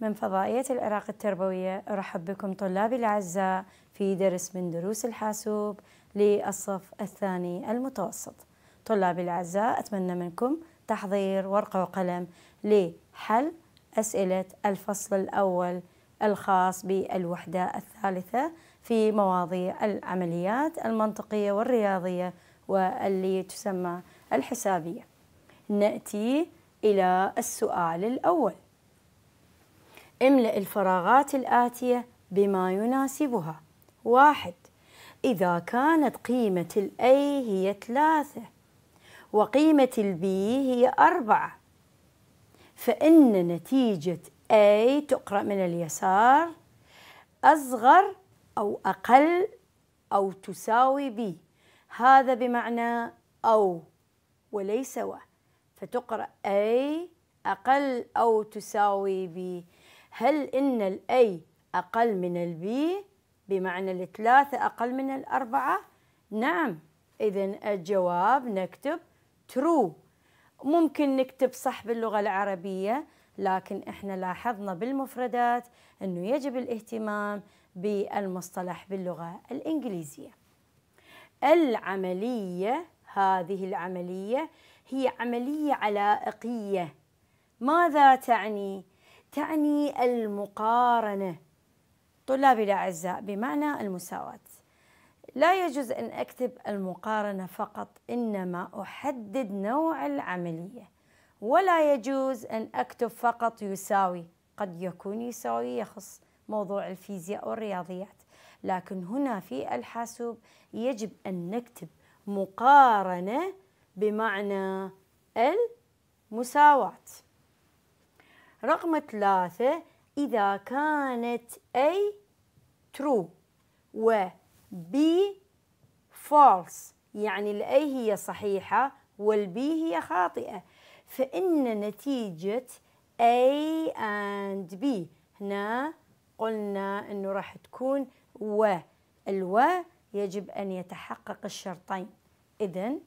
من فضائية العراق التربوية أرحب بكم طلابي الأعزاء في درس من دروس الحاسوب للصف الثاني المتوسط طلابي الأعزاء أتمنى منكم تحضير ورقة وقلم لحل أسئلة الفصل الأول الخاص بالوحدة الثالثة في مواضيع العمليات المنطقية والرياضية واللي تسمى الحسابية نأتي إلى السؤال الأول املأ الفراغات الآتية بما يناسبها واحد إذا كانت قيمة الأي هي ثلاثة وقيمة البي هي أربعة فإن نتيجة أي تقرأ من اليسار أصغر أو أقل أو تساوي بي هذا بمعنى أو وليس و فتقرأ أي أقل أو تساوي بي هل إن الأي أقل من البي بمعنى الثلاثة أقل من الأربعة؟ نعم إذا الجواب نكتب true ممكن نكتب صح باللغة العربية لكن إحنا لاحظنا بالمفردات أنه يجب الاهتمام بالمصطلح باللغة الإنجليزية العملية هذه العملية هي عملية علائقية ماذا تعني؟ تعني المقارنة طلابي الأعزاء بمعنى المساواة لا يجوز أن أكتب المقارنة فقط إنما أحدد نوع العملية ولا يجوز أن أكتب فقط يساوي قد يكون يساوي يخص موضوع الفيزياء أو الرياضيات لكن هنا في الحاسوب يجب أن نكتب مقارنة بمعنى المساواة رقم ثلاثة إذا كانت A true و B false يعني ال A هي صحيحة وال B هي خاطئة فإن نتيجة A and B هنا قلنا أنه راح تكون و الو يجب أن يتحقق الشرطين إذن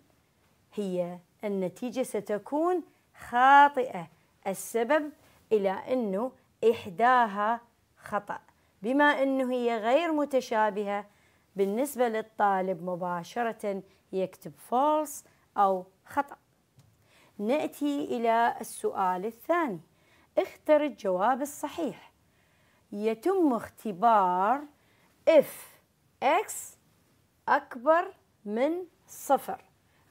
هي النتيجة ستكون خاطئة السبب إلى أنه إحداها خطأ بما أنه هي غير متشابهة بالنسبة للطالب مباشرة يكتب false أو خطأ نأتي إلى السؤال الثاني اختر الجواب الصحيح يتم اختبار if x أكبر من صفر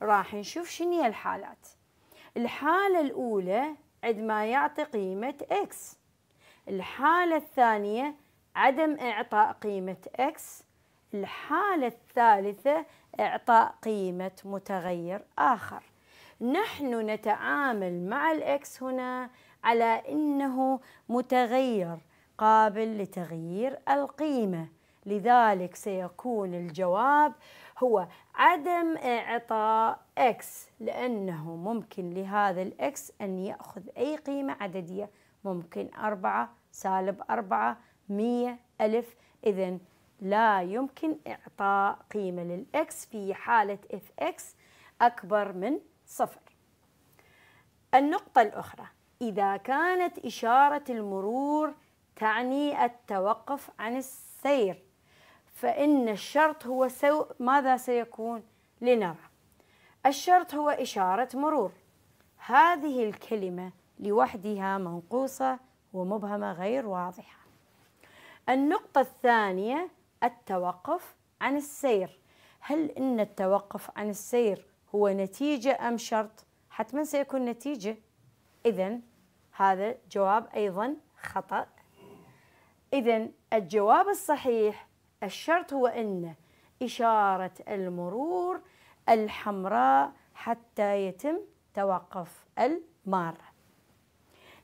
راح نشوف شنو هي الحالات الحالة الأولى عندما يعطي قيمة x الحالة الثانية عدم إعطاء قيمة x الحالة الثالثة إعطاء قيمة متغير آخر نحن نتعامل مع الإكس هنا على أنه متغير قابل لتغيير القيمة لذلك سيكون الجواب هو عدم إعطاء x لأنه ممكن لهذا X أن يأخذ أي قيمة عددية ممكن أربعة سالب أربعة مية ألف إذن لا يمكن إعطاء قيمة للإكس في حالة اف إكس أكبر من صفر النقطة الأخرى إذا كانت إشارة المرور تعني التوقف عن السير فإن الشرط هو سو ماذا سيكون لنرى الشرط هو إشارة مرور هذه الكلمة لوحدها منقوصة ومبهمة غير واضحة النقطة الثانية التوقف عن السير هل إن التوقف عن السير هو نتيجة أم شرط؟ حتما سيكون نتيجة إذا هذا جواب أيضا خطأ إذا الجواب الصحيح الشرط هو أن إشارة المرور الحمراء حتى يتم توقف المارة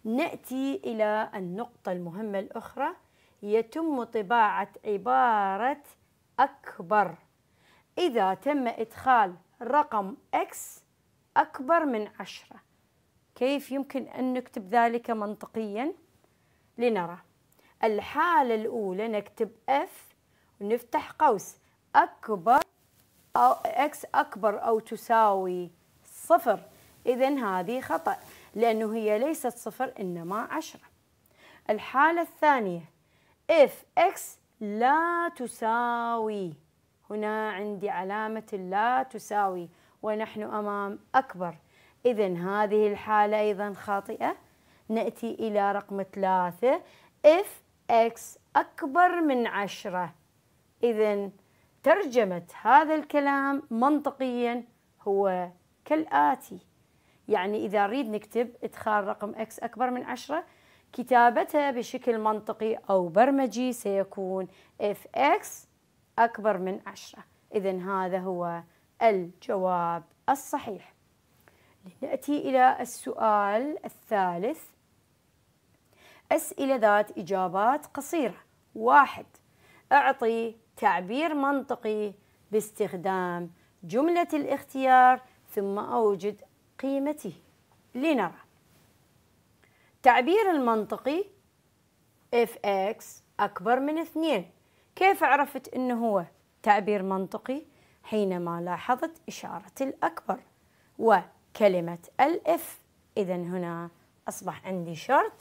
نأتي إلى النقطة المهمة الأخرى يتم طباعة عبارة أكبر إذا تم إدخال رقم X أكبر من عشرة كيف يمكن أن نكتب ذلك منطقيا؟ لنرى الحالة الأولى نكتب F ونفتح قوس أكبر أو إكس أكبر أو تساوي صفر إذا هذه خطأ لأنه هي ليست صفر إنما عشرة الحالة الثانية if x لا تساوي هنا عندي علامة لا تساوي ونحن أمام أكبر إذا هذه الحالة أيضا خاطئة نأتي إلى رقم ثلاثة if x أكبر من عشرة إذا ترجمة هذا الكلام منطقيا هو كالآتي يعني إذا أريد نكتب إدخال رقم X أكبر من عشرة كتابتها بشكل منطقي أو برمجي سيكون X أكبر من عشرة إذا هذا هو الجواب الصحيح نأتي إلى السؤال الثالث أسئلة ذات إجابات قصيرة واحد أعطي تعبير منطقي باستخدام جملة الاختيار ثم أوجد قيمته لنرى تعبير المنطقي fx أكبر من اثنين كيف عرفت أنه هو تعبير منطقي حينما لاحظت إشارة الأكبر وكلمة الإف إذا هنا أصبح عندي شرط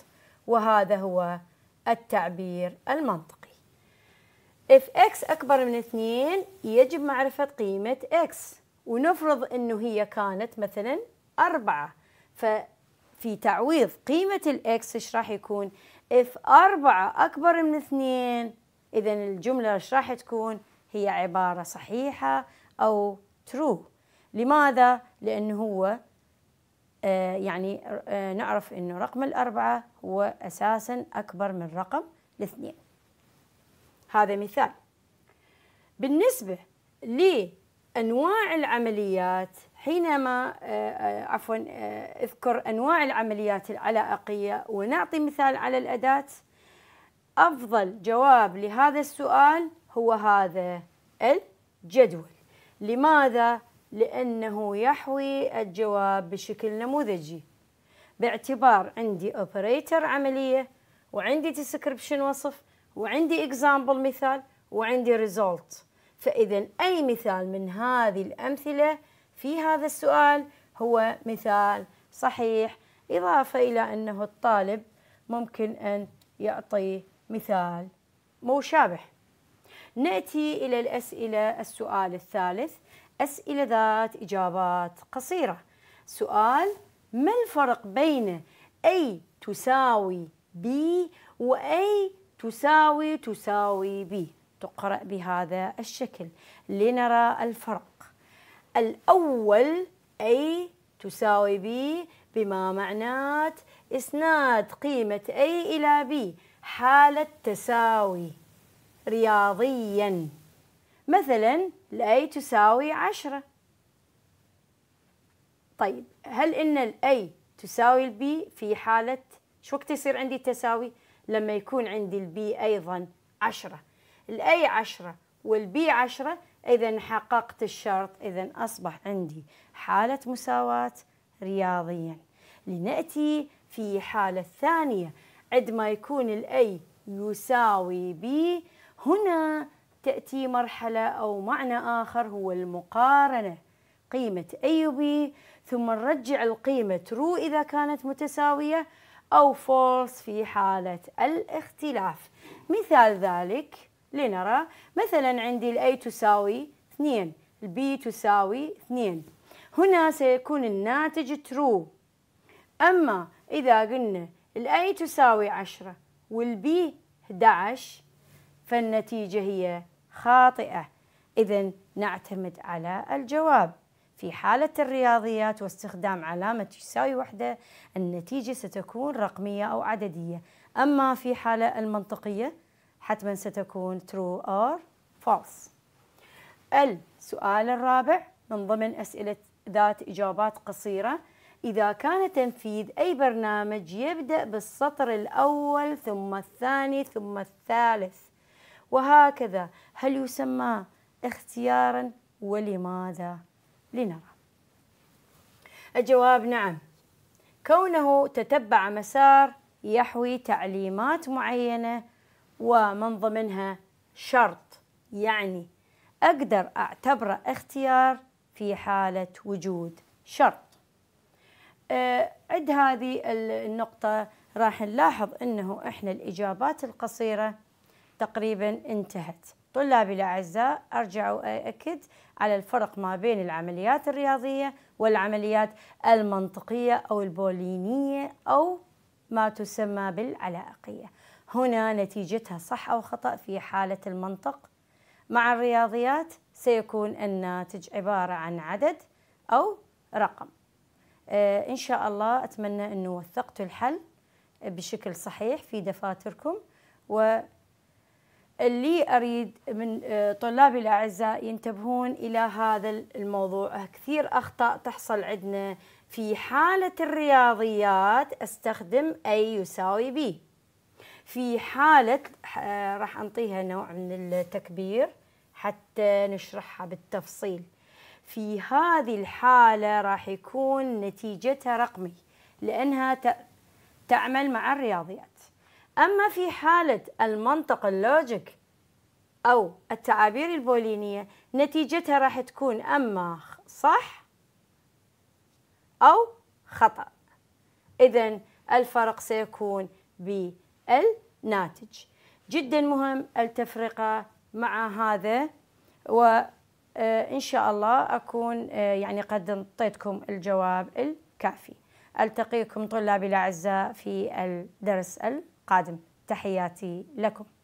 وهذا هو التعبير المنطقي if x أكبر من اثنين يجب معرفة قيمة x ونفرض أنه هي كانت مثلا أربعة ففي تعويض قيمة الإكس إيش راح يكون؟ if أربعة أكبر من اثنين إذا الجملة إيش راح تكون؟ هي عبارة صحيحة أو true لماذا؟ لأنه هو آه يعني آه نعرف أنه رقم الأربعة هو أساسا أكبر من رقم الاثنين هذا مثال بالنسبة لأنواع العمليات حينما آه، آه، عفوا آه، اذكر أنواع العمليات العلائقية ونعطي مثال على الأداة أفضل جواب لهذا السؤال هو هذا الجدول لماذا؟ لأنه يحوي الجواب بشكل نموذجي باعتبار عندي أوبريتر عملية وعندي ديسكربشن وصف وعندي اكزامبل مثال وعندي ريزولت فاذا اي مثال من هذه الامثله في هذا السؤال هو مثال صحيح اضافه الى انه الطالب ممكن ان يعطي مثال مشابه ناتي الى الاسئله السؤال الثالث اسئله ذات اجابات قصيره سؤال ما الفرق بين اي تساوي بي واي تساوي تساوي ب تقرأ بهذا الشكل لنرى الفرق الأول أي تساوي ب بما معناه إسناد قيمة أي إلى ب حالة تساوي رياضيا مثلا الأي تساوي عشرة طيب هل إن الأي تساوي البي في حالة شو وقت يصير عندي التساوي؟ لما يكون عندي البي أيضا عشرة الأي عشرة والبي عشرة إذا حققت الشرط إذا أصبح عندي حالة مساواة رياضيا لنأتي في حالة ثانية عندما يكون الأي يساوي بي هنا تأتي مرحلة أو معنى آخر هو المقارنة قيمة أي وبي ثم نرجع القيمة ترو إذا كانت متساوية أو false في حالة الاختلاف مثال ذلك لنرى مثلا عندي الـ A تساوي 2 الـ B تساوي 2 هنا سيكون الناتج true أما إذا قلنا الـ A تساوي 10 والـ B 11 فالنتيجة هي خاطئة إذا نعتمد على الجواب في حالة الرياضيات واستخدام علامة تساوي وحدة النتيجة ستكون رقمية أو عددية أما في حالة المنطقية حتما ستكون true or false السؤال الرابع من ضمن أسئلة ذات إجابات قصيرة إذا كان تنفيذ أي برنامج يبدأ بالسطر الأول ثم الثاني ثم الثالث وهكذا هل يسمى اختيارا ولماذا؟ لنرى الجواب نعم كونه تتبع مسار يحوي تعليمات معينة ومن ضمنها شرط يعني أقدر أعتبره اختيار في حالة وجود شرط أه، عند هذه النقطة راح نلاحظ أنه إحنا الإجابات القصيرة تقريبا انتهت طلابي الأعزاء أرجع وأأكد على الفرق ما بين العمليات الرياضية والعمليات المنطقية أو البولينية أو ما تسمى بالعلائقية هنا نتيجتها صح أو خطأ في حالة المنطق مع الرياضيات سيكون الناتج عبارة عن عدد أو رقم آه إن شاء الله أتمنى أنه وثقتوا الحل بشكل صحيح في دفاتركم و اللي أريد من آه، طلابي الأعزاء ينتبهون إلى هذا الموضوع كثير أخطاء تحصل عندنا في حالة الرياضيات استخدم A يساوي B في حالة آه، راح أنطيها نوع من التكبير حتى نشرحها بالتفصيل في هذه الحالة راح يكون نتيجتها رقمي لأنها تعمل مع الرياضيات أما في حالة المنطق اللوجيك أو التعابير البولينية نتيجتها راح تكون أما صح أو خطأ إذا الفرق سيكون بالناتج جدا مهم التفرقة مع هذا وإن آه، شاء الله أكون آه، يعني قد انطيتكم الجواب الكافي ألتقيكم طلابي الأعزاء في الدرس الأول قادم تحياتي لكم